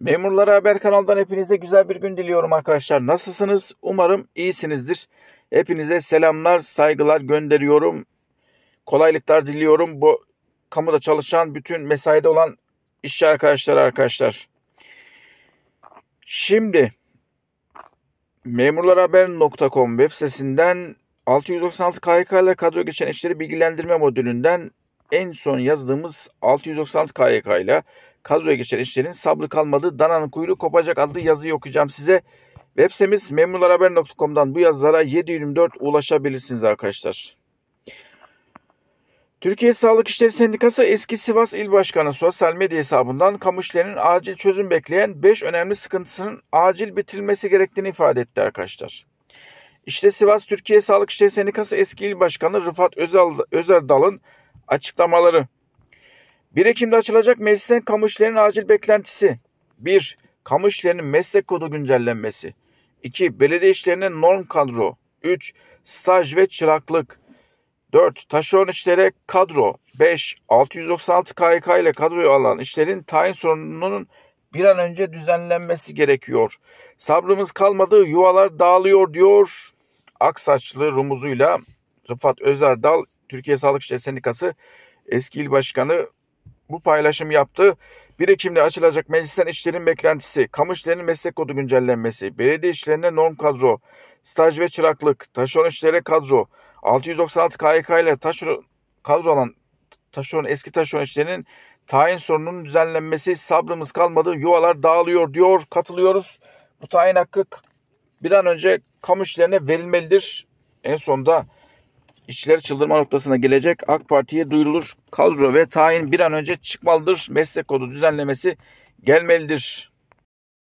Memurlara Haber kanaldan hepinize güzel bir gün diliyorum arkadaşlar. Nasılsınız? Umarım iyisinizdir. Hepinize selamlar, saygılar gönderiyorum. Kolaylıklar diliyorum bu kamuda çalışan bütün mesaide olan işçi arkadaşlar arkadaşlar. Şimdi memurlarhaber.com web sitesinden 696 KHK ile kadro geçen işleri bilgilendirme modülünden en son yazdığımız 696 KYK ile kadroya geçen işçilerin sabrı kalmadı. Dananın kuyruğu kopacak adlı yazıyı okuyacağım size. Web sitemiz memurlarhaber.com'dan bu yazılara 724 ulaşabilirsiniz arkadaşlar. Türkiye Sağlık İşleri Sendikası eski Sivas İl Başkanı sosyal medya hesabından kamu işlerinin acil çözüm bekleyen 5 önemli sıkıntısının acil bitirilmesi gerektiğini ifade etti arkadaşlar. İşte Sivas Türkiye Sağlık İşleri Sendikası eski İl Başkanı Rıfat Özerdal'ın Açıklamaları 1 Ekim'de açılacak meclisten kamu işlerinin acil beklentisi. 1. Kamu işlerinin meslek kodu güncellenmesi. 2. Belediye işlerinin norm kadro. 3. Staj ve çıraklık. 4. Taşeron işlere kadro. 5. 696 KYK ile kadroyu alan işlerin tayin sorununun bir an önce düzenlenmesi gerekiyor. Sabrımız kalmadı yuvalar dağılıyor diyor. Aksaçlı rumuzuyla Rıfat Özerdal Türkiye Sağlık İşçileri Sendikası eski il başkanı bu paylaşım yaptı. 1 Ekim'de açılacak meclisten işlerin beklentisi, kamu işlerinin meslek kodu güncellenmesi, belediye işlerine norm kadro, staj ve çıraklık, taşeron işlere kadro, 696 KYK ile taşeron kadro alan taşeron eski taşeron işlerinin tayin sorununun düzenlenmesi sabrımız kalmadı. Yuvalar dağılıyor diyor. Katılıyoruz. Bu tayin hakkı bir an önce kamu işlerine verilmelidir. En sonunda İşçiler çıldırma noktasına gelecek. AK Parti'ye duyurulur. Kadro ve tayin bir an önce çıkmalıdır. Meslek kodu düzenlemesi gelmelidir.